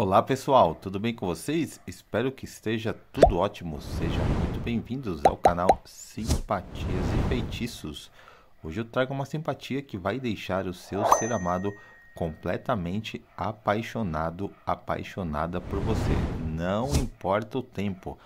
Olá pessoal, tudo bem com vocês? Espero que esteja tudo ótimo. Sejam muito bem-vindos ao canal Simpatias e Feitiços. Hoje eu trago uma simpatia que vai deixar o seu ser amado completamente apaixonado, apaixonada por você. Não importa o tempo,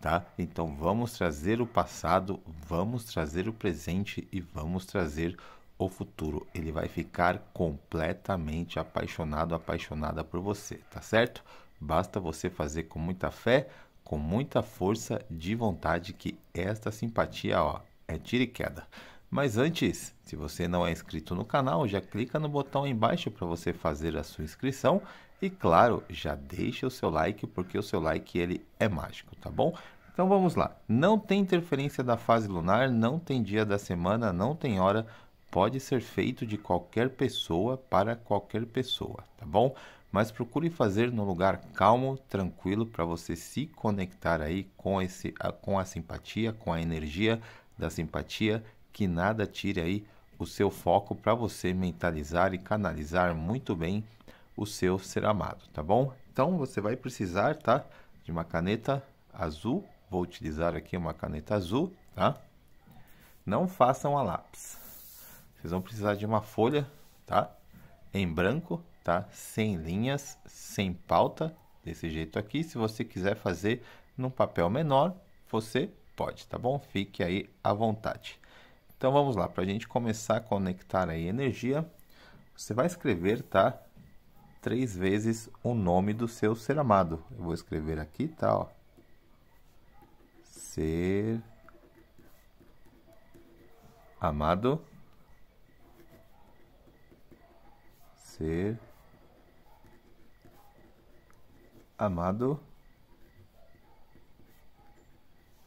tá? Então vamos trazer o passado, vamos trazer o presente e vamos trazer o ou futuro, ele vai ficar completamente apaixonado, apaixonada por você, tá certo? Basta você fazer com muita fé, com muita força de vontade que esta simpatia, ó, é tira e queda. Mas antes, se você não é inscrito no canal, já clica no botão embaixo para você fazer a sua inscrição e claro, já deixa o seu like porque o seu like ele é mágico, tá bom? Então vamos lá. Não tem interferência da fase lunar, não tem dia da semana, não tem hora, pode ser feito de qualquer pessoa para qualquer pessoa, tá bom? Mas procure fazer num lugar calmo, tranquilo, para você se conectar aí com, esse, com a simpatia, com a energia da simpatia, que nada tire aí o seu foco para você mentalizar e canalizar muito bem o seu ser amado, tá bom? Então você vai precisar, tá, de uma caneta azul. Vou utilizar aqui uma caneta azul, tá? Não façam a lápis. Vocês vão precisar de uma folha, tá? Em branco, tá? Sem linhas, sem pauta, desse jeito aqui. Se você quiser fazer num papel menor, você pode, tá bom? Fique aí à vontade. Então vamos lá, para a gente começar a conectar aí energia, você vai escrever, tá? Três vezes o nome do seu ser amado. Eu vou escrever aqui, tá? Ó. Ser amado ser amado,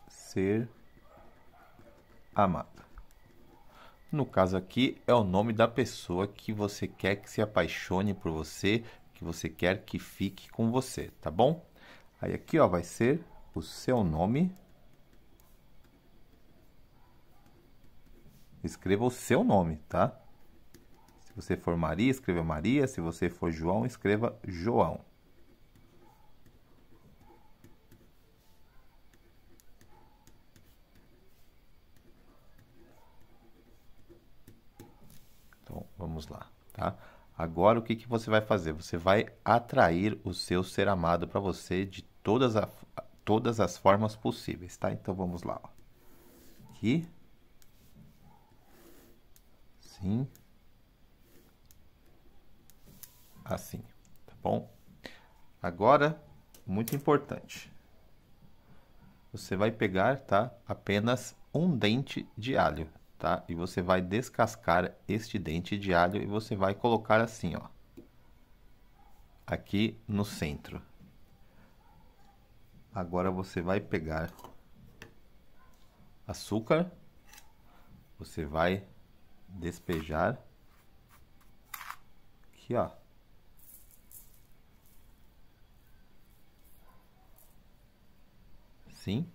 ser amado. No caso aqui é o nome da pessoa que você quer que se apaixone por você, que você quer que fique com você, tá bom? Aí aqui ó, vai ser o seu nome. Escreva o seu nome, tá? Se você for Maria, escreva Maria. Se você for João, escreva João. Então, vamos lá, tá? Agora, o que, que você vai fazer? Você vai atrair o seu ser amado para você de todas, a, todas as formas possíveis, tá? Então, vamos lá. Ó. Aqui. Sim. assim, tá bom? Agora, muito importante, você vai pegar, tá? Apenas um dente de alho, tá? E você vai descascar este dente de alho e você vai colocar assim, ó. Aqui no centro. Agora você vai pegar açúcar, você vai despejar aqui, ó. assim.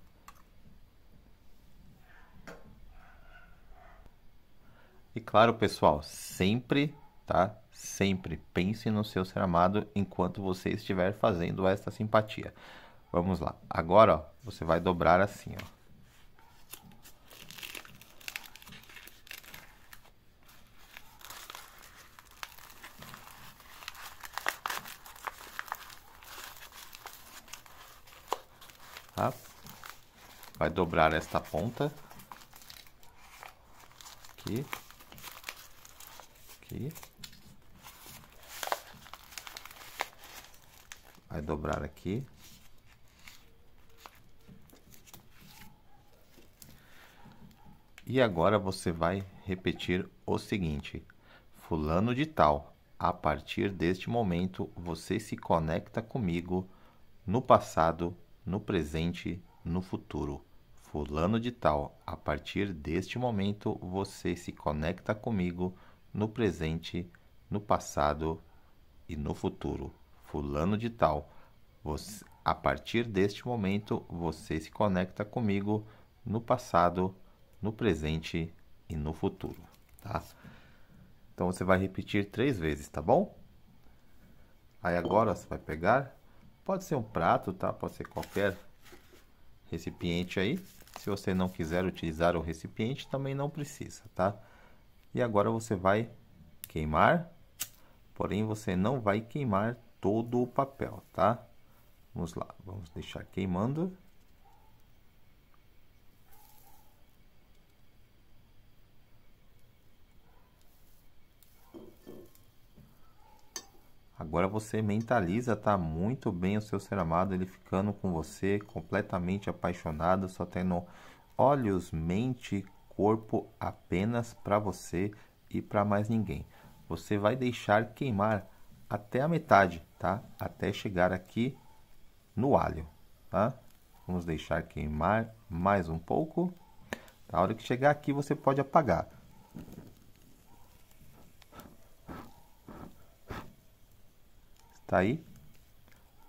E claro, pessoal, sempre, tá? Sempre pense no seu ser amado enquanto você estiver fazendo esta simpatia. Vamos lá. Agora, ó, você vai dobrar assim, ó. Tá? Vai dobrar esta ponta. Aqui. Aqui. Vai dobrar aqui. E agora você vai repetir o seguinte: Fulano de Tal, a partir deste momento você se conecta comigo no passado, no presente, no futuro. Fulano de Tal, a partir deste momento você se conecta comigo no presente, no passado e no futuro. Fulano de Tal, você, a partir deste momento você se conecta comigo no passado, no presente e no futuro. Tá? Então você vai repetir três vezes, tá bom? Aí agora você vai pegar, pode ser um prato, tá? Pode ser qualquer recipiente aí. Se você não quiser utilizar o recipiente, também não precisa, tá? E agora você vai queimar, porém você não vai queimar todo o papel, tá? Vamos lá, vamos deixar queimando. Agora você mentaliza, tá muito bem o seu ser amado, ele ficando com você, completamente apaixonado, só tendo olhos, mente, corpo apenas para você e para mais ninguém. Você vai deixar queimar até a metade, tá? Até chegar aqui no alho, tá? Vamos deixar queimar mais um pouco. A hora que chegar aqui você pode apagar. Tá aí?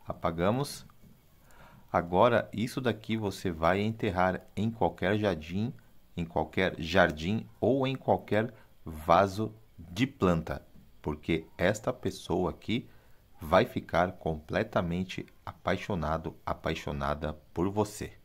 Apagamos. Agora, isso daqui você vai enterrar em qualquer jardim, em qualquer jardim ou em qualquer vaso de planta, porque esta pessoa aqui vai ficar completamente apaixonado, apaixonada por você.